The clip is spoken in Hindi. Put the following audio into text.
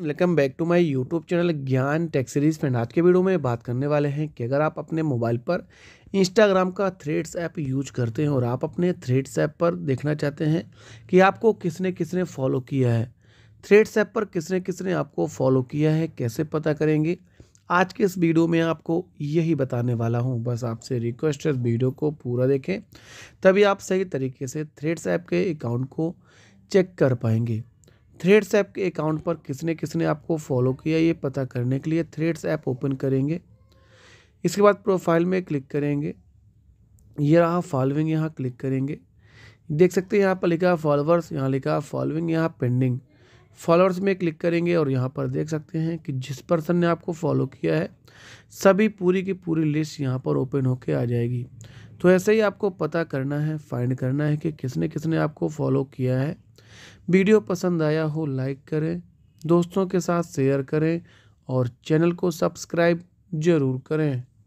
welcome back to my YouTube channel Gyan tech series friend आज के वीडियो में बात करने वाले हैं कि अगर आप अपने मोबाइल पर इंस्टाग्राम का थ्रेड्स ऐप यूज करते हैं और आप अपने थ्रेड्स ऐप पर देखना चाहते हैं कि आपको किसने किसने फॉलो किया है थ्रेड्स ऐप पर किसने किसने आपको फॉलो किया है कैसे पता करेंगे आज के इस वीडियो में आपको यही बताने वाला हूँ बस आपसे रिक्वेस्ट है वीडियो को पूरा देखें तभी आप सही तरीके से थ्रेड्स ऐप के अकाउंट को चेक कर पाएंगे थ्रेड्स ऐप के अकाउंट पर किसने किसने आपको फॉलो किया ये पता करने के लिए थ्रेड्स ऐप ओपन करेंगे इसके बाद प्रोफाइल में क्लिक करेंगे ये रहा फॉलोइंग यहाँ क्लिक करेंगे देख सकते हैं यहाँ पर लिखा फॉलोअर्स यहाँ लिखा फॉलोइंग यहाँ पेंडिंग फॉलोअर्स में क्लिक करेंगे और यहाँ पर देख सकते हैं कि जिस पर्सन ने आपको फॉलो किया है सभी पूरी की पूरी लिस्ट यहाँ पर ओपन होकर आ जाएगी तो ऐसे ही आपको पता करना है फाइंड करना है कि किसने किसने आपको फॉलो किया है वीडियो पसंद आया हो लाइक करें दोस्तों के साथ शेयर करें और चैनल को सब्सक्राइब ज़रूर करें